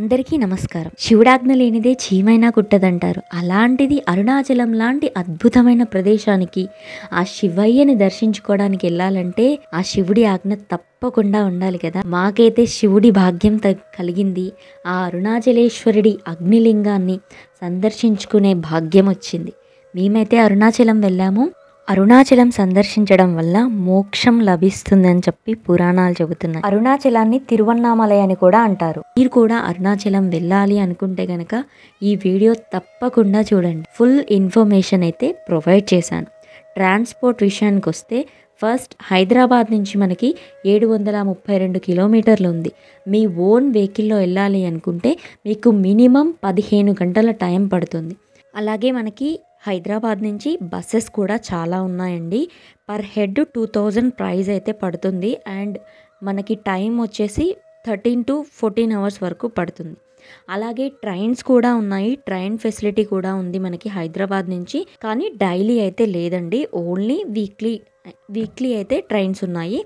అందరికీ నమస్కారం శివుడాజ్ఞ లేనిదే చీమైనా కుట్టదంటారు అలాంటిది అరుణాచలం లాంటి అద్భుతమైన ప్రదేశానికి ఆ శివయ్యని దర్శించుకోవడానికి వెళ్ళాలంటే ఆ శివుడి ఆజ్ఞ తప్పకుండా ఉండాలి కదా మాకైతే శివుడి భాగ్యం కలిగింది ఆ అరుణాచలేశ్వరుడి అగ్నిలింగాన్ని సందర్శించుకునే భాగ్యం వచ్చింది మేమైతే అరుణాచలం వెళ్ళాము అరుణాచలం సందర్శించడం వల్ల మోక్షం లభిస్తుందని చెప్పి పురాణాలు చెబుతున్నాయి అరుణాచలాన్ని తిరువన్నామలై అని కూడా అంటారు మీరు కూడా అరుణాచలం వెళ్ళాలి అనుకుంటే గనక ఈ వీడియో తప్పకుండా చూడండి ఫుల్ ఇన్ఫర్మేషన్ అయితే ప్రొవైడ్ చేశాను ట్రాన్స్పోర్ట్ విషయానికి వస్తే ఫస్ట్ హైదరాబాద్ నుంచి మనకి ఏడు వందల ముప్పై రెండు కిలోమీటర్లు ఉంది మీ ఓన్ వెహికల్లో వెళ్ళాలి అనుకుంటే మీకు మినిమం పదిహేను గంటల టైం పడుతుంది అలాగే మనకి హైదరాబాద్ నుంచి బస్సెస్ కూడా చాలా ఉన్నాయండి per head two thousand price అయితే పడుతుంది అండ్ మనకి టైం వచ్చేసి థర్టీన్ టు ఫోర్టీన్ అవర్స్ వరకు పడుతుంది అలాగే ట్రైన్స్ కూడా ఉన్నాయి ట్రైన్ ఫెసిలిటీ కూడా ఉంది మనకి హైదరాబాద్ నుంచి కానీ డైలీ అయితే లేదండి ఓన్లీ వీక్లీ వీక్లీ అయితే ట్రైన్స్ ఉన్నాయి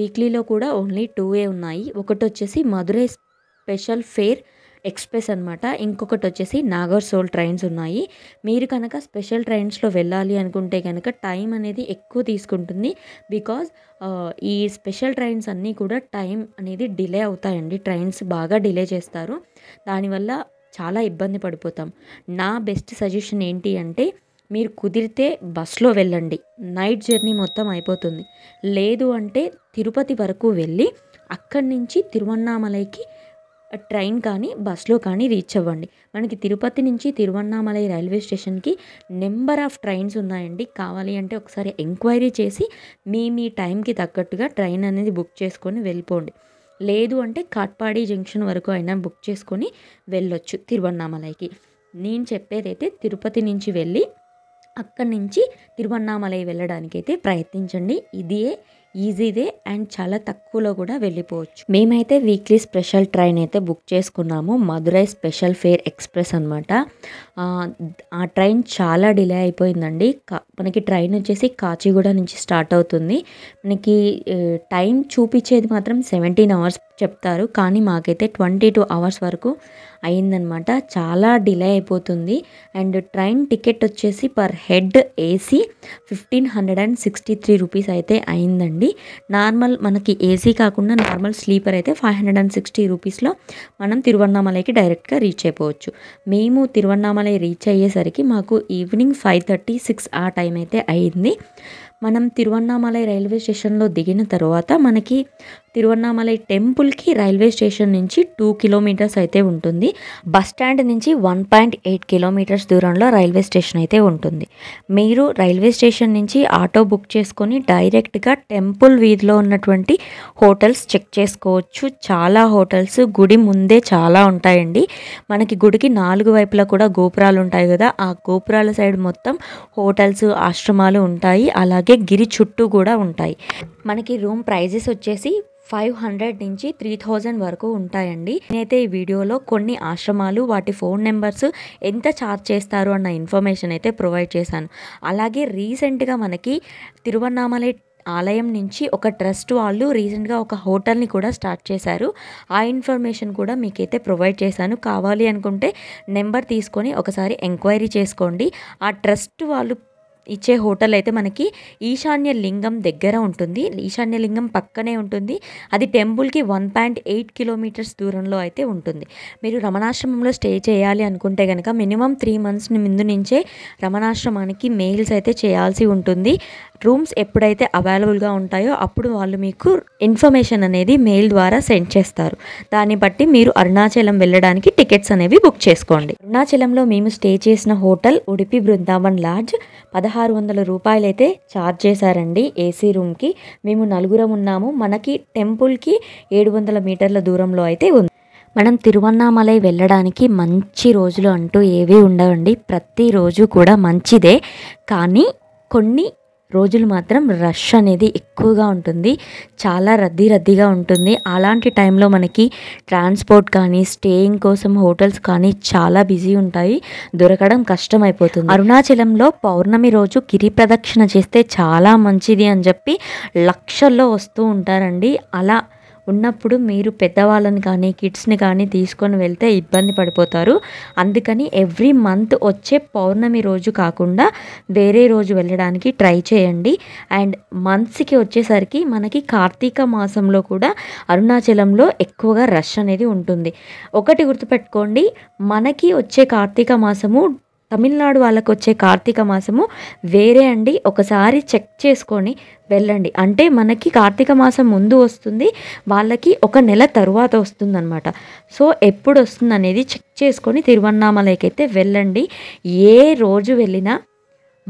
వీక్లీలో కూడా ఓన్లీ టూ ఏ ఉన్నాయి ఒకటి వచ్చేసి మధురై స్పెషల్ ఫేర్ ఎక్స్ప్రెస్ అనమాట ఇంకొకటి వచ్చేసి సోల్ ట్రైన్స్ ఉన్నాయి మీరు కనుక స్పెషల్ ట్రైన్స్లో వెళ్ళాలి అనుకుంటే కనుక టైం అనేది ఎక్కువ తీసుకుంటుంది బికాజ్ ఈ స్పెషల్ ట్రైన్స్ అన్నీ కూడా టైం అనేది డిలే అవుతాయండి ట్రైన్స్ బాగా డిలే చేస్తారు దానివల్ల చాలా ఇబ్బంది పడిపోతాం నా బెస్ట్ సజెషన్ ఏంటి అంటే మీరు కుదిరితే బస్లో వెళ్ళండి నైట్ జర్నీ మొత్తం అయిపోతుంది లేదు అంటే తిరుపతి వరకు వెళ్ళి అక్కడి నుంచి తిరువన్నామలైకి ట్రైన్ కానీ బస్లో కానీ రీచ్ అవ్వండి మనకి తిరుపతి నుంచి తిరువన్నామలై రైల్వే స్టేషన్కి నెంబర్ ఆఫ్ ట్రైన్స్ ఉన్నాయండి కావాలి అంటే ఒకసారి ఎంక్వైరీ చేసి మీ మీ టైంకి తగ్గట్టుగా ట్రైన్ అనేది బుక్ చేసుకొని వెళ్ళిపోండి లేదు అంటే కాట్పాడి జంక్షన్ వరకు అయినా బుక్ చేసుకొని వెళ్ళొచ్చు తిరువన్నామలైకి నేను చెప్పేదైతే తిరుపతి నుంచి వెళ్ళి అక్కడి నుంచి తిరువన్నామలై వెళ్ళడానికైతే ప్రయత్నించండి ఇదే ఈజీదే అండ్ చాలా తక్కువలో కూడా వెళ్ళిపోవచ్చు మేమైతే వీక్లీ స్పెషల్ ట్రైన్ అయితే బుక్ చేసుకున్నాము మధురై స్పెషల్ ఫేర్ ఎక్స్ప్రెస్ అనమాట ఆ ట్రైన్ చాలా డిలే అయిపోయిందండి మనకి ట్రైన్ వచ్చేసి కాచిగూడ నుంచి స్టార్ట్ అవుతుంది మనకి టైం చూపించేది మాత్రం సెవెంటీన్ అవర్స్ చెప్తారు కానీ మాకైతే ట్వంటీ టూ అవర్స్ వరకు అయిందనమాట చాలా డిలే అయిపోతుంది అండ్ ట్రైన్ టికెట్ వచ్చేసి per head AC fifteen hundred and sixty three rupees అయితే అయిందండి నార్మల్ మనకి ఏసీ కాకుండా నార్మల్ స్లీపర్ అయితే ఫైవ్ హండ్రెడ్ అండ్ సిక్స్టీ రూపీస్లో మనం తిరువన్నామలైకి డైరెక్ట్గా రీచ్ అయిపోవచ్చు మేము తిరువన్నామలై రీచ్ అయ్యేసరికి మాకు ఈవినింగ్ ఫైవ్ థర్టీ సిక్స్ ఆ టైం అయితే అయింది మనం తిరువన్నామలై రైల్వే స్టేషన్లో దిగిన తర్వాత మనకి తిరువన్నామలై టెంపుల్కి రైల్వే స్టేషన్ నుంచి టూ కిలోమీటర్స్ అయితే ఉంటుంది బస్ స్టాండ్ నుంచి వన్ పాయింట్ ఎయిట్ కిలోమీటర్స్ దూరంలో రైల్వే స్టేషన్ అయితే ఉంటుంది మీరు రైల్వే స్టేషన్ నుంచి ఆటో బుక్ చేసుకొని డైరెక్ట్గా టెంపుల్ వీధిలో ఉన్నటువంటి హోటల్స్ చెక్ చేసుకోవచ్చు చాలా హోటల్స్ గుడి ముందే చాలా ఉంటాయండి మనకి గుడికి నాలుగు వైపులా కూడా గోపురాలు ఉంటాయి కదా ఆ గోపురాల సైడ్ మొత్తం హోటల్స్ ఆశ్రమాలు ఉంటాయి అలాగే గిరి చుట్టూ కూడా ఉంటాయి మనకి రూమ్ ప్రైజెస్ వచ్చేసి ఫైవ్ హండ్రెడ్ నుంచి త్రీ థౌజండ్ వరకు ఉంటాయండి నేనైతే ఈ వీడియోలో కొన్ని ఆశ్రమాలు వాటి ఫోన్ నెంబర్స్ ఎంత ఛార్జ్ చేస్తారు అన్న ఇన్ఫర్మేషన్ అయితే ప్రొవైడ్ చేశాను అలాగే రీసెంట్గా మనకి తిరువన్నామలై ఆలయం నుంచి ఒక ట్రస్ట్ వాళ్ళు రీసెంట్గా ఒక హోటల్ని కూడా స్టార్ట్ చేశారు ఆ ఇన్ఫర్మేషన్ కూడా మీకైతే ప్రొవైడ్ చేశాను కావాలి అనుకుంటే నెంబర్ తీసుకొని ఒకసారి ఎంక్వైరీ చేసుకోండి ఆ ట్రస్ట్ వాళ్ళు ఇచ్చే హోటల్ అయితే మనకి ఈశాన్య లింగం దగ్గర ఉంటుంది ఈశాన్య లింగం పక్కనే ఉంటుంది అది టెంపుల్కి వన్ పాయింట్ ఎయిట్ కిలోమీటర్స్ దూరంలో అయితే ఉంటుంది మీరు రమణాశ్రమంలో స్టే చేయాలి అనుకుంటే కనుక మినిమం త్రీ మంత్స్ ముందు నుంచే రమణాశ్రమానికి మెయిల్స్ అయితే చేయాల్సి ఉంటుంది రూమ్స్ ఎప్పుడైతే అవైలబుల్గా ఉంటాయో అప్పుడు వాళ్ళు మీకు ఇన్ఫర్మేషన్ అనేది మెయిల్ ద్వారా సెండ్ చేస్తారు దాన్ని బట్టి మీరు అరుణాచలం వెళ్ళడానికి టికెట్స్ అనేవి బుక్ చేసుకోండి అరుణాచలంలో మేము స్టే చేసిన హోటల్ ఉడిపి బృందావన్ లాడ్జ్ పదహారు వందల రూపాయలైతే ఛార్జ్ చేశారండి ఏసీ రూమ్కి మేము నలుగురం ఉన్నాము మనకి టెంపుల్కి ఏడు వందల మీటర్ల దూరంలో అయితే ఉంది మనం తిరువన్నామలై వెళ్ళడానికి మంచి రోజులు అంటూ ఏవి ఉండవండి ప్రతిరోజు కూడా మంచిదే కానీ కొన్ని రోజులు మాత్రం రష్ అనేది ఎక్కువగా ఉంటుంది చాలా రద్దీ రద్దీగా ఉంటుంది అలాంటి టైంలో మనకి ట్రాన్స్పోర్ట్ కానీ స్టేయింగ్ కోసం హోటల్స్ కానీ చాలా బిజీ ఉంటాయి దొరకడం కష్టమైపోతుంది అరుణాచలంలో పౌర్ణమి రోజు కిరి ప్రదక్షిణ చేస్తే చాలా మంచిది అని చెప్పి లక్షల్లో వస్తూ ఉంటారండి అలా ఉన్నప్పుడు మీరు పెద్దవాళ్ళని కానీ కిడ్స్ని కానీ తీసుకొని వెళ్తే ఇబ్బంది పడిపోతారు అందుకని ఎవ్రీ మంత్ వచ్చే పౌర్ణమి రోజు కాకుండా వేరే రోజు వెళ్ళడానికి ట్రై చేయండి అండ్ మంత్స్కి వచ్చేసరికి మనకి కార్తీక మాసంలో కూడా అరుణాచలంలో ఎక్కువగా రష్ అనేది ఉంటుంది ఒకటి గుర్తుపెట్టుకోండి మనకి వచ్చే కార్తీక మాసము తమిళనాడు వాళ్ళకు వచ్చే కార్తీక మాసము వేరే అండి ఒకసారి చెక్ చేసుకొని వెళ్ళండి అంటే మనకి కార్తీక మాసం ముందు వస్తుంది వాళ్ళకి ఒక నెల తరువాత వస్తుందన్నమాట సో ఎప్పుడు వస్తుంది అనేది చెక్ చేసుకొని తిరువన్నామలైకైతే వెళ్ళండి ఏ రోజు వెళ్ళినా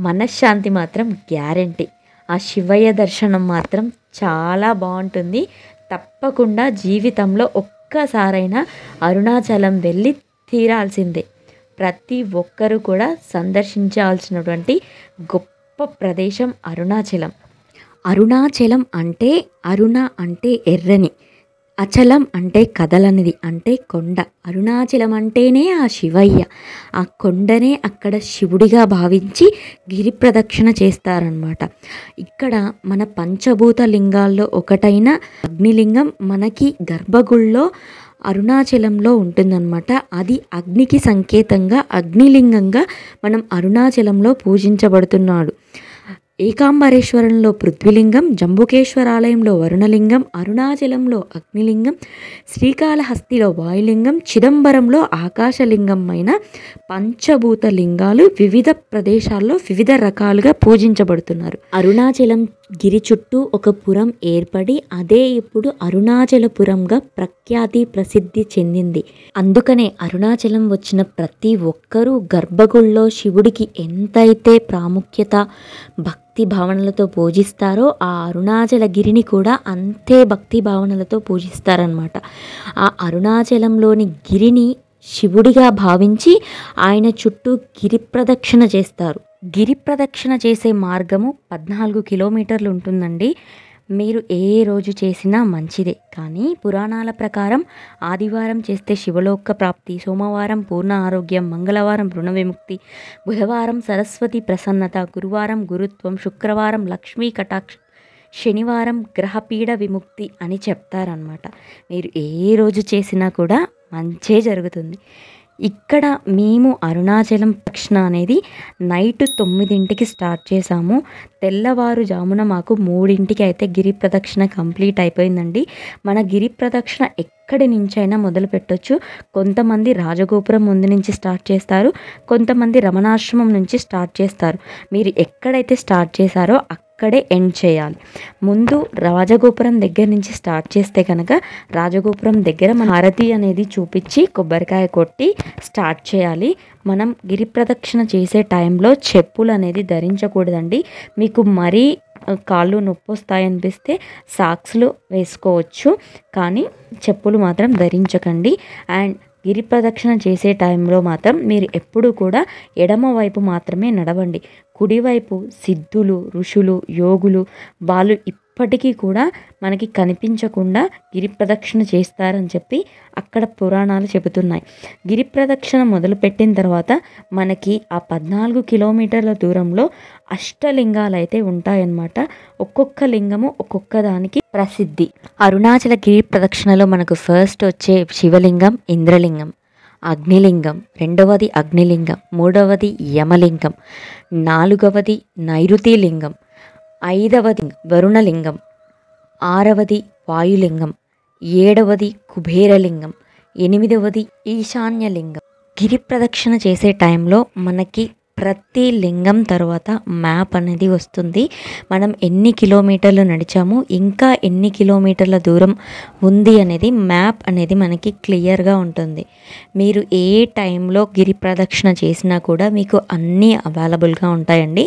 మనశ్శాంతి మాత్రం గ్యారంటీ ఆ శివయ్య దర్శనం మాత్రం చాలా బాగుంటుంది తప్పకుండా జీవితంలో ఒక్కసారైనా అరుణాచలం వెళ్ళి తీరాల్సిందే ప్రతి ఒక్కరూ కూడా సందర్శించాల్సినటువంటి గొప్ప ప్రదేశం అరుణాచలం అరుణాచలం అంటే అరుణ అంటే ఎర్రని అచలం అంటే కదలనిది అంటే కొండ అరుణాచలం అంటేనే ఆ శివయ్య ఆ కొండనే అక్కడ శివుడిగా భావించి గిరి ప్రదక్షిణ చేస్తారనమాట ఇక్కడ మన పంచభూత లింగాల్లో ఒకటైన అగ్నిలింగం మనకి గర్భగుళ్ళో అరుణాచలంలో ఉంటుందన్నమాట అది అగ్నికి సంకేతంగా అగ్నిలింగంగా మనం అరుణాచలంలో పూజించబడుతున్నాడు ఏకాంబరేశ్వరంలో పృథ్వీలింగం జంబుకేశ్వరాలయంలో వరుణలింగం అరుణాచలంలో అగ్నిలింగం శ్రీకాళహస్తిలో వాయులింగం చిదంబరంలో ఆకాశలింగం అయిన పంచభూత లింగాలు వివిధ ప్రదేశాల్లో వివిధ రకాలుగా పూజించబడుతున్నారు అరుణాచలం గిరి చుట్టూ ఒక పురం ఏర్పడి అదే ఇప్పుడు అరుణాచలపురంగా ప్రఖ్యాతి ప్రసిద్ధి చెందింది అందుకనే అరుణాచలం వచ్చిన ప్రతి ఒక్కరూ గర్భగుళ్ళో శివుడికి ఎంతైతే ప్రాముఖ్యత భక్తి భక్తి భావనలతో పూజిస్తారో ఆ అరుణాచలగిరిని కూడా అంతే భక్తి భావనలతో పూజిస్తారనమాట ఆ అరుణాచలంలోని గిరిని శివుడిగా భావించి ఆయన చుట్టూ గిరి ప్రదక్షిణ చేస్తారు గిరి ప్రదక్షిణ చేసే మార్గము పద్నాలుగు కిలోమీటర్లు ఉంటుందండి మీరు ఏ రోజు చేసినా మంచిదే కానీ పురాణాల ప్రకారం ఆదివారం చేస్తే శివలోక ప్రాప్తి సోమవారం పూర్ణ ఆరోగ్యం మంగళవారం రుణ విముక్తి బుధవారం సరస్వతి ప్రసన్నత గురువారం గురుత్వం శుక్రవారం లక్ష్మీ కటాక్ష శనివారం గ్రహపీడ విముక్తి అని చెప్తారనమాట మీరు ఏ రోజు చేసినా కూడా మంచే జరుగుతుంది ఇక్కడ మేము అరుణాచలం దక్షిణ అనేది నైట్ తొమ్మిదింటికి స్టార్ట్ చేసాము తెల్లవారుజామున మాకు మూడింటికి అయితే గిరి ప్రదక్షిణ కంప్లీట్ అయిపోయిందండి మన గిరి ప్రదక్షిణ ఎక్కడి నుంచైనా మొదలు పెట్టొచ్చు కొంతమంది రాజగోపురం ముందు నుంచి స్టార్ట్ చేస్తారు కొంతమంది రమణాశ్రమం నుంచి స్టార్ట్ చేస్తారు మీరు ఎక్కడైతే స్టార్ట్ చేశారో అక్కడ అక్కడే ఎండ్ చేయాలి ముందు రాజగోపురం దగ్గర నుంచి స్టార్ట్ చేస్తే కనుక రాజగోపురం దగ్గర మన హారతి అనేది చూపించి కొబ్బరికాయ కొట్టి స్టార్ట్ చేయాలి మనం గిరి ప్రదక్షిణ చేసే టైంలో చెప్పులు అనేది ధరించకూడదండి మీకు మరీ కాళ్ళు నొప్పి వస్తాయనిపిస్తే సాక్స్లు వేసుకోవచ్చు కానీ చెప్పులు మాత్రం ధరించకండి అండ్ గిరి ప్రదక్షిణ చేసే టైంలో మాత్రం మీరు ఎప్పుడూ కూడా ఎడమ వైపు మాత్రమే నడవండి కుడివైపు సిద్ధులు ఋషులు యోగులు వాళ్ళు ఇప్పటికీ కూడా మనకి కనిపించకుండా గిరి ప్రదక్షిణ చేస్తారని చెప్పి అక్కడ పురాణాలు చెబుతున్నాయి గిరి ప్రదక్షిణ మొదలుపెట్టిన తర్వాత మనకి ఆ పద్నాలుగు కిలోమీటర్ల దూరంలో అష్టలింగాలు అయితే ఉంటాయన్నమాట ఒక్కొక్క లింగము ఒక్కొక్క దానికి ప్రసిద్ధి అరుణాచల గిరి ప్రదక్షిణలో మనకు ఫస్ట్ వచ్చే శివలింగం ఇంద్రలింగం అగ్నిలింగం రెండవది అగ్నిలింగం మూడవది యమలింగం నాలుగవది నైరుతి లింగం ఐదవది వరుణలింగం ఆరవది వాయులింగం ఏడవది కుబేరలింగం ఎనిమిదవది ఈశాన్యలింగం గిరి ప్రదక్షిణ చేసే టైంలో మనకి ప్రతి లింగం తర్వాత మ్యాప్ అనేది వస్తుంది మనం ఎన్ని కిలోమీటర్లు నడిచాము ఇంకా ఎన్ని కిలోమీటర్ల దూరం ఉంది అనేది మ్యాప్ అనేది మనకి క్లియర్గా ఉంటుంది మీరు ఏ టైంలో గిరి ప్రదక్షిణ చేసినా కూడా మీకు అన్నీ అవైలబుల్గా ఉంటాయండి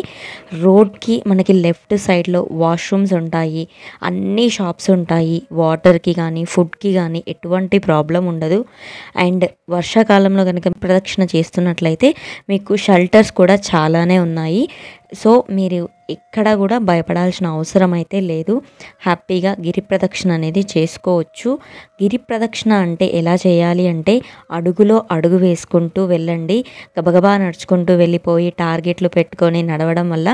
రోడ్కి మనకి లెఫ్ట్ సైడ్లో వాష్రూమ్స్ ఉంటాయి అన్ని షాప్స్ ఉంటాయి వాటర్కి కానీ ఫుడ్కి కానీ ఎటువంటి ప్రాబ్లం ఉండదు అండ్ వర్షాకాలంలో కనుక ప్రదక్షిణ చేస్తున్నట్లయితే మీకు షెల్టర్స్ కూడా చాలానే ఉన్నాయి సో మీరు ఎక్కడ కూడా భయపడాల్సిన అవసరం అయితే లేదు హ్యాపీగా గిరి ప్రదక్షిణ అనేది చేసుకోవచ్చు గిరి ప్రదక్షిణ అంటే ఎలా చేయాలి అంటే అడుగులో అడుగు వేసుకుంటూ వెళ్ళండి గబగబా నడుచుకుంటూ వెళ్ళిపోయి టార్గెట్లు పెట్టుకొని నడవడం వల్ల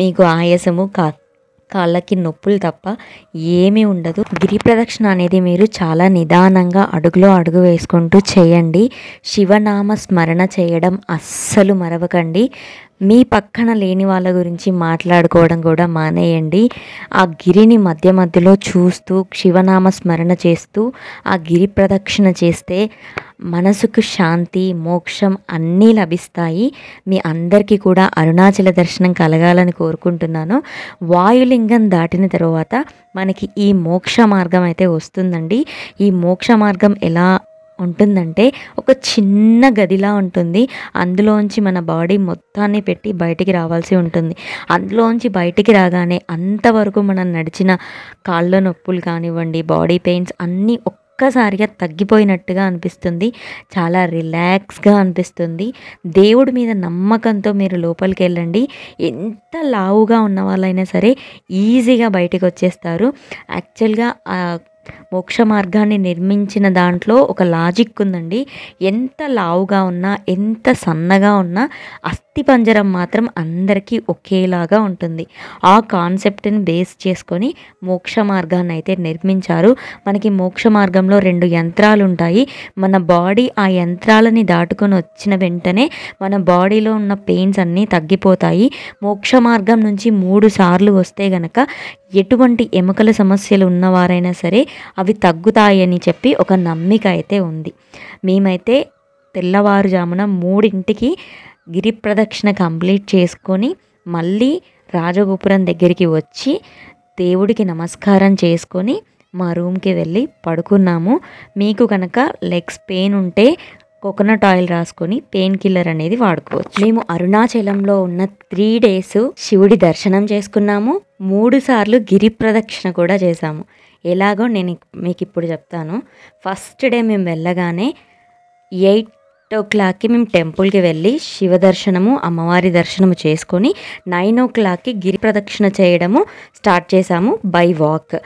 మీకు ఆయాసము కా కాళ్ళకి నొప్పులు తప్ప ఏమీ ఉండదు గిరి ప్రదక్షిణ అనేది మీరు చాలా నిదానంగా అడుగులో అడుగు వేసుకుంటూ చేయండి శివనామ స్మరణ చేయడం అస్సలు మరవకండి మీ పక్కన లేని వాళ్ళ గురించి మాట్లాడుకోవడం కూడా మానేయండి ఆ గిరిని మధ్య మధ్యలో చూస్తూ శివనామ స్మరణ చేస్తూ ఆ గిరి ప్రదక్షిణ చేస్తే మనసుకు శాంతి మోక్షం అన్నీ లభిస్తాయి మీ అందరికీ కూడా అరుణాచల దర్శనం కలగాలని కోరుకుంటున్నాను వాయులింగం దాటిన తర్వాత మనకి ఈ మోక్ష మార్గం అయితే వస్తుందండి ఈ మోక్ష మార్గం ఎలా ఉంటుందంటే ఒక చిన్న గదిలా ఉంటుంది అందులోంచి మన బాడీ మొత్తాన్ని పెట్టి బయటికి రావాల్సి ఉంటుంది అందులోంచి బయటికి రాగానే అంతవరకు మనం నడిచిన కాళ్ళ నొప్పులు కానివ్వండి బాడీ పెయిన్స్ అన్నీ ఒక్క ఒక్కసారిగా తగ్గిపోయినట్టుగా అనిపిస్తుంది చాలా రిలాక్స్గా అనిపిస్తుంది దేవుడి మీద నమ్మకంతో మీరు లోపలికి వెళ్ళండి ఎంత లావుగా ఉన్న వాళ్ళైనా సరే ఈజీగా బయటకు వచ్చేస్తారు యాక్చువల్గా మోక్ష మార్గాన్ని నిర్మించిన దాంట్లో ఒక లాజిక్ ఉందండి ఎంత లావుగా ఉన్నా ఎంత సన్నగా ఉన్నా కత్తి పంజరం మాత్రం అందరికీ ఒకేలాగా ఉంటుంది ఆ కాన్సెప్ట్ని బేస్ చేసుకొని మోక్ష మార్గాన్ని అయితే నిర్మించారు మనకి మోక్ష మార్గంలో రెండు యంత్రాలు ఉంటాయి మన బాడీ ఆ యంత్రాలని దాటుకొని వచ్చిన వెంటనే మన బాడీలో ఉన్న పెయిన్స్ అన్నీ తగ్గిపోతాయి మోక్ష మార్గం నుంచి మూడు సార్లు వస్తే గనక ఎటువంటి ఎముకల సమస్యలు ఉన్నవారైనా సరే అవి తగ్గుతాయని చెప్పి ఒక నమ్మిక అయితే ఉంది మేమైతే తెల్లవారుజామున మూడింటికి గిరి ప్రదక్షిణ కంప్లీట్ చేసుకొని మళ్ళీ రాజగోపురం దగ్గరికి వచ్చి దేవుడికి నమస్కారం చేసుకొని మా రూమ్కి వెళ్ళి పడుకున్నాము మీకు కనుక లెగ్స్ పెయిన్ ఉంటే కోకోనట్ ఆయిల్ రాసుకొని పెయిన్ కిల్లర్ అనేది వాడుకోవచ్చు మేము అరుణాచలంలో ఉన్న త్రీ డేస్ శివుడి దర్శనం చేసుకున్నాము మూడు సార్లు గిరి ప్రదక్షిణ కూడా చేశాము ఎలాగో నేను మీకు ఇప్పుడు చెప్తాను ఫస్ట్ డే మేము వెళ్ళగానే ఎయిట్ ఓ క్లాక్కి మేము టెంపుల్కి వెళ్ళి శివ దర్శనము అమ్మవారి దర్శనము చేసుకొని నైన్ ఓ క్లాక్కి గిరి ప్రదక్షిణ చేయడము స్టార్ట్ చేశాము బై వాక్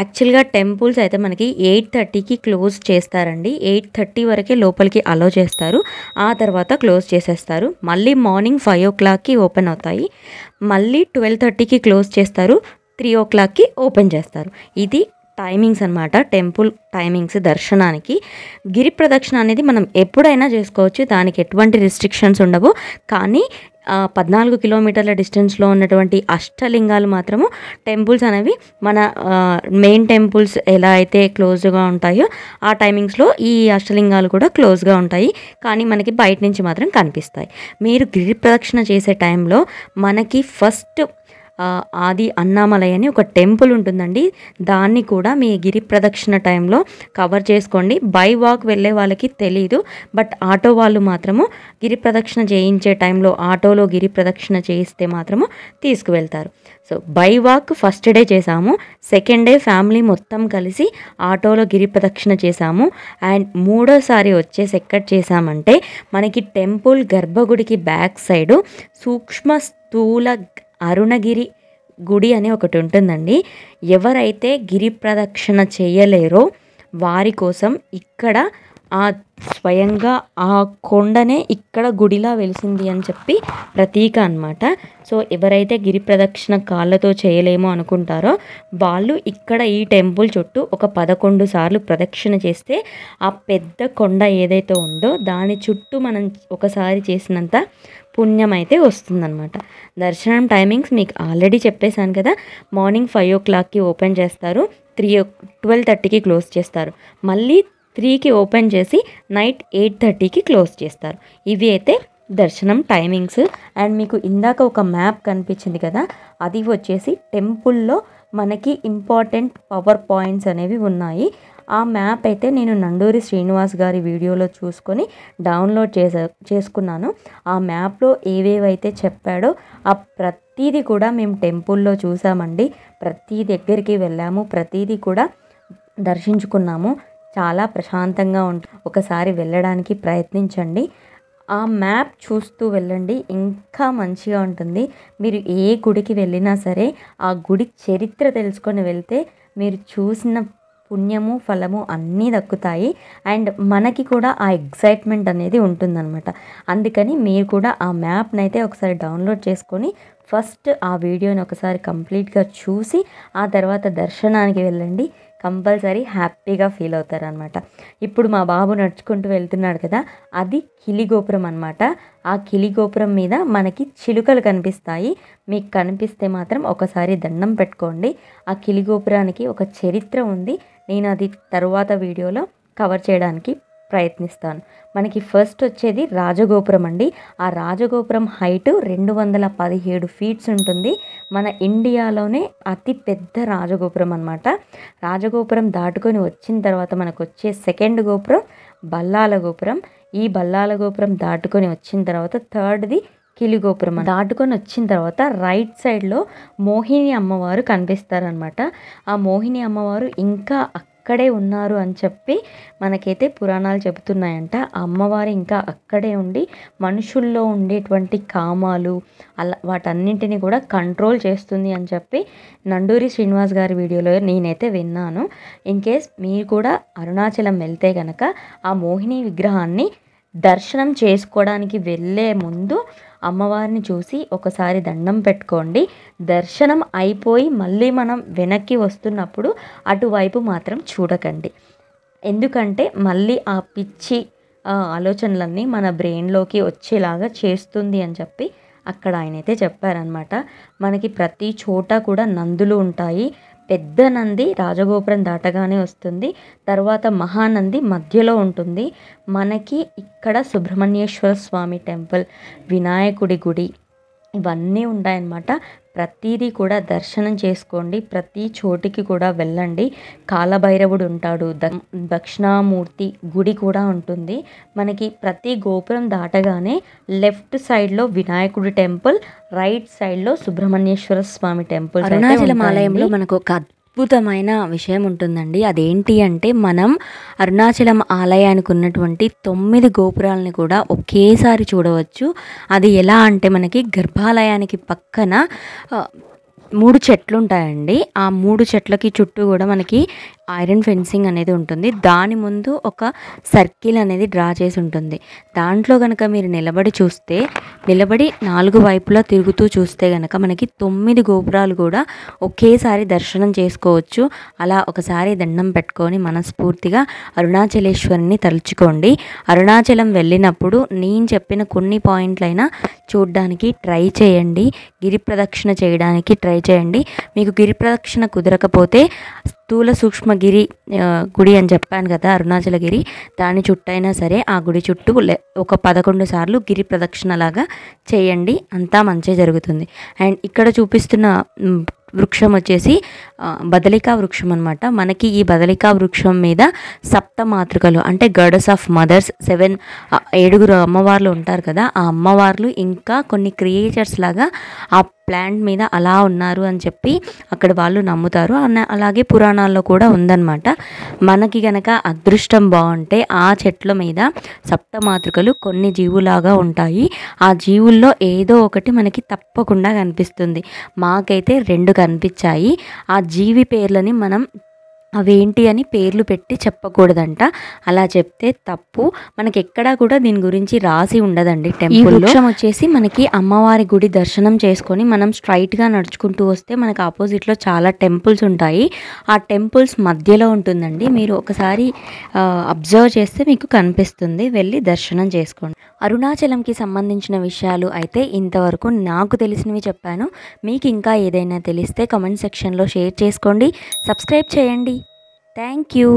యాక్చువల్గా టెంపుల్స్ అయితే మనకి ఎయిట్ థర్టీకి క్లోజ్ చేస్తారండి ఎయిట్ థర్టీ వరకే లోపలికి అలో చేస్తారు ఆ తర్వాత క్లోజ్ చేసేస్తారు మళ్ళీ మార్నింగ్ ఫైవ్ ఓ క్లాక్కి ఓపెన్ అవుతాయి మళ్ళీ ట్వెల్వ్ థర్టీకి క్లోజ్ చేస్తారు త్రీ ఓ క్లాక్కి ఓపెన్ చేస్తారు ఇది టైమింగ్స్ అనమాట టెంపుల్ టైమింగ్స్ దర్శనానికి గిరి ప్రదక్షిణ అనేది మనం ఎప్పుడైనా చేసుకోవచ్చు దానికి ఎటువంటి రిస్ట్రిక్షన్స్ ఉండవు కానీ పద్నాలుగు కిలోమీటర్ల డిస్టెన్స్లో ఉన్నటువంటి అష్టలింగాలు మాత్రము టెంపుల్స్ అనేవి మన మెయిన్ టెంపుల్స్ ఎలా అయితే క్లోజ్గా ఉంటాయో ఆ టైమింగ్స్లో ఈ అష్టలింగాలు కూడా క్లోజ్గా ఉంటాయి కానీ మనకి బయట నుంచి మాత్రం కనిపిస్తాయి మీరు గిరి ప్రదక్షిణ చేసే టైంలో మనకి ఫస్ట్ ఆది అన్నామలయ అని ఒక టెంపుల్ ఉంటుందండి దాన్ని కూడా మీ గిరి ప్రదక్షిణ టైంలో కవర్ చేసుకోండి బై వాక్ వెళ్ళే వాళ్ళకి తెలీదు బట్ ఆటో వాళ్ళు మాత్రము గిరి ప్రదక్షిణ చేయించే టైంలో ఆటోలో గిరి ప్రదక్షిణ చేయిస్తే మాత్రము తీసుకువెళ్తారు so by walk first day చేసాము సెకండ్ డే ఫ్యామిలీ మొత్తం కలిసి ఆటోలో గిరి ప్రదక్షిణ చేసాము అండ్ మూడోసారి వచ్చేసి ఎక్కడ చేసామంటే మనకి టెంపుల్ గర్భగుడికి బ్యాక్ సైడు సూక్ష్మ స్థూల అరుణగిరి గుడి అని ఒకటి ఉంటుందండి ఎవరైతే గిరి ప్రదక్షిణ చేయలేరో వారి కోసం ఇక్కడ ఆ స్వయంగా ఆ కొండనే ఇక్కడ గుడిలా వెలిసింది అని చెప్పి ప్రతీక అనమాట సో ఎవరైతే గిరి ప్రదక్షిణ కాళ్ళతో చేయలేమో అనుకుంటారో వాళ్ళు ఇక్కడ ఈ టెంపుల్ చుట్టూ ఒక పదకొండు సార్లు ప్రదక్షిణ చేస్తే ఆ పెద్ద కొండ ఏదైతే ఉందో దాని చుట్టూ మనం ఒకసారి చేసినంత పుణ్యం అయితే వస్తుందన్నమాట దర్శనం టైమింగ్స్ మీకు ఆల్రెడీ చెప్పేశాను కదా మార్నింగ్ ఫైవ్ ఓ క్లాక్కి ఓపెన్ చేస్తారు త్రీ ట్వెల్వ్ థర్టీకి క్లోజ్ చేస్తారు మళ్ళీ త్రీకి ఓపెన్ చేసి నైట్ ఎయిట్ థర్టీకి క్లోజ్ చేస్తారు ఇవి అయితే దర్శనం టైమింగ్స్ అండ్ మీకు ఇందాక ఒక మ్యాప్ కనిపించింది కదా అది వచ్చేసి టెంపుల్లో మనకి ఇంపార్టెంట్ పవర్ పాయింట్స్ అనేవి ఉన్నాయి ఆ మ్యాప్ అయితే నేను నండూరి శ్రీనివాస్ గారి వీడియోలో చూసుకొని డౌన్లోడ్ చేసా చేసుకున్నాను ఆ మ్యాప్లో ఏవేవైతే చెప్పాడో ఆ ప్రతీది కూడా మేము టెంపుల్లో చూసామండి ప్రతీ దగ్గరికి వెళ్ళాము ప్రతీది కూడా దర్శించుకున్నాము చాలా ప్రశాంతంగా ఉంటుంది ఒకసారి వెళ్ళడానికి ప్రయత్నించండి ఆ మ్యాప్ చూస్తూ వెళ్ళండి ఇంకా మంచిగా ఉంటుంది మీరు ఏ గుడికి వెళ్ళినా సరే ఆ గుడి చరిత్ర తెలుసుకొని వెళ్తే మీరు చూసిన పుణ్యము ఫలము అన్నీ దక్కుతాయి అండ్ మనకి కూడా ఆ ఎక్సైట్మెంట్ అనేది ఉంటుందన్నమాట అందుకని మీరు కూడా ఆ మ్యాప్ని అయితే ఒకసారి డౌన్లోడ్ చేసుకొని ఫస్ట్ ఆ వీడియోని ఒకసారి కంప్లీట్గా చూసి ఆ తర్వాత దర్శనానికి వెళ్ళండి కంపల్సరీ హ్యాపీగా ఫీల్ అవుతారనమాట ఇప్పుడు మా బాబు నడుచుకుంటూ వెళ్తున్నాడు కదా అది కిలిగోపురం అనమాట ఆ కిలిగోపురం మీద మనకి చిలుకలు కనిపిస్తాయి మీకు కనిపిస్తే మాత్రం ఒకసారి దండం పెట్టుకోండి ఆ కిలిగోపురానికి ఒక చరిత్ర ఉంది నేను అది తరువాత వీడియోలో కవర్ చేయడానికి ప్రయత్నిస్తాను మనకి ఫస్ట్ వచ్చేది రాజగోపురం అండి ఆ రాజగోపురం హైటు రెండు వందల పదిహేడు ఫీట్స్ ఉంటుంది మన ఇండియాలోనే అతి పెద్ద రాజగోపురం అనమాట రాజగోపురం దాటుకొని వచ్చిన తర్వాత మనకు వచ్చే సెకండ్ గోపురం బల్లాల గోపురం ఈ బల్లాల గోపురం దాటుకొని వచ్చిన తర్వాత థర్డ్ది కిలిగోపురం దాటుకొని వచ్చిన తర్వాత రైట్ సైడ్లో మోహిని అమ్మవారు కనిపిస్తారనమాట ఆ మోహిని అమ్మవారు ఇంకా అక్కడే ఉన్నారు అని చెప్పి మనకైతే పురాణాలు చెబుతున్నాయంట ఆ అమ్మవారు ఇంకా అక్కడే ఉండి మనుషుల్లో ఉండేటువంటి కామాలు అలా వాటన్నింటినీ కూడా కంట్రోల్ చేస్తుంది అని చెప్పి నండూరి శ్రీనివాస్ గారి వీడియోలో నేనైతే విన్నాను ఇన్ కేస్ మీరు కూడా అరుణాచలం వెళ్తే కనుక ఆ మోహిని విగ్రహాన్ని దర్శనం చేసుకోవడానికి వెళ్ళే ముందు అమ్మవారిని చూసి ఒకసారి దండం పెట్టుకోండి దర్శనం అయిపోయి మళ్ళీ మనం వెనక్కి వస్తున్నప్పుడు అటువైపు మాత్రం చూడకండి ఎందుకంటే మళ్ళీ ఆ పిచ్చి ఆలోచనలన్నీ మన బ్రెయిన్లోకి వచ్చేలాగా చేస్తుంది అని చెప్పి అక్కడ ఆయన అయితే చెప్పారనమాట మనకి ప్రతి చోట కూడా నందులు ఉంటాయి పెద్ద నంది రాజగోపురం దాటగానే వస్తుంది తర్వాత మహానంది మధ్యలో ఉంటుంది మనకి ఇక్కడ సుబ్రహ్మణ్యేశ్వర స్వామి టెంపుల్ వినాయకుడి గుడి ఇవన్నీ ఉంటాయన్నమాట ప్రతీది కూడా దర్శనం చేసుకోండి ప్రతి చోటికి కూడా వెళ్ళండి కాలభైరవుడు ఉంటాడు ద దక్షిణామూర్తి గుడి కూడా ఉంటుంది మనకి ప్రతి గోపురం దాటగానే లెఫ్ట్ సైడ్లో వినాయకుడి టెంపుల్ రైట్ సైడ్లో సుబ్రహ్మణ్యేశ్వర స్వామి టెంపుల్ అరుణాచలం ఆలయంలో మనకు ఒక అద్భుతమైన విషయం ఉంటుందండి అదేంటి అంటే మనం అరుణాచలం ఆలయానికి ఉన్నటువంటి తొమ్మిది గోపురాలని కూడా ఒకేసారి చూడవచ్చు అది ఎలా అంటే మనకి గర్భాలయానికి పక్కన మూడు చెట్లు ఉంటాయండి ఆ మూడు చెట్లకి చుట్టూ కూడా మనకి ఐరన్ ఫెన్సింగ్ అనేది ఉంటుంది దాని ముందు ఒక సర్కిల్ అనేది డ్రా చేసి ఉంటుంది దాంట్లో కనుక మీరు నిలబడి చూస్తే నిలబడి నాలుగు వైపులా తిరుగుతూ చూస్తే కనుక మనకి తొమ్మిది గోపురాలు కూడా ఒకేసారి దర్శనం చేసుకోవచ్చు అలా ఒకసారి దండం పెట్టుకొని మనస్ఫూర్తిగా అరుణాచలేశ్వరిని తలుచుకోండి అరుణాచలం వెళ్ళినప్పుడు నేను చెప్పిన కొన్ని పాయింట్లైనా చూడ్డానికి ట్రై చేయండి గిరి ప్రదక్షిణ చేయడానికి ట్రై చేయండి మీకు గిరి ప్రదక్షిణ కుదరకపోతే స్థూల సూక్ష్మగిరి గుడి అని చెప్పాను కదా అరుణాచలగిరి దాని చుట్టైనా సరే ఆ గుడి చుట్టూ ఒక పదకొండు సార్లు గిరి ప్రదక్షిణలాగా చేయండి అంతా మంచిగా జరుగుతుంది అండ్ ఇక్కడ చూపిస్తున్న వృక్షం వచ్చేసి బదలికా వృక్షం అనమాట మనకి ఈ బదలికా వృక్షం మీద సప్త మాతృకలు అంటే గడ్స్ ఆఫ్ మదర్స్ సెవెన్ ఏడుగురు అమ్మవార్లు ఉంటారు కదా ఆ అమ్మవార్లు ఇంకా కొన్ని క్రియేటర్స్ లాగా ఆ ప్లాంట్ మీద అలా ఉన్నారు అని చెప్పి అక్కడ వాళ్ళు నమ్ముతారు అన్న అలాగే పురాణాల్లో కూడా ఉందన్నమాట మనకి గనక అదృష్టం బాగుంటే ఆ చెట్ల మీద సప్తమాతృకలు కొన్ని జీవులాగా ఉంటాయి ఆ జీవుల్లో ఏదో ఒకటి మనకి తప్పకుండా కనిపిస్తుంది మాకైతే రెండు కనిపించాయి ఆ జీవి పేర్లని మనం అవేంటి అని పేర్లు పెట్టి చెప్పకూడదంట అలా చెప్తే తప్పు మనకి ఎక్కడా కూడా దీని గురించి రాసి ఉండదండి టెంపుల్ వృక్షం వచ్చేసి మనకి అమ్మవారి గుడి దర్శనం చేసుకొని మనం స్ట్రైట్గా నడుచుకుంటూ వస్తే మనకు ఆపోజిట్లో చాలా టెంపుల్స్ ఉంటాయి ఆ టెంపుల్స్ మధ్యలో ఉంటుందండి మీరు ఒకసారి అబ్జర్వ్ చేస్తే మీకు కనిపిస్తుంది వెళ్ళి దర్శనం చేసుకోండి అరుణాచలంకి సంబంధించిన విషయాలు అయితే ఇంతవరకు నాకు తెలిసినవి చెప్పాను మీకు ఇంకా ఏదైనా తెలిస్తే కమెంట్ సెక్షన్లో షేర్ చేసుకోండి సబ్స్క్రైబ్ చేయండి థ్యాంక్ యూ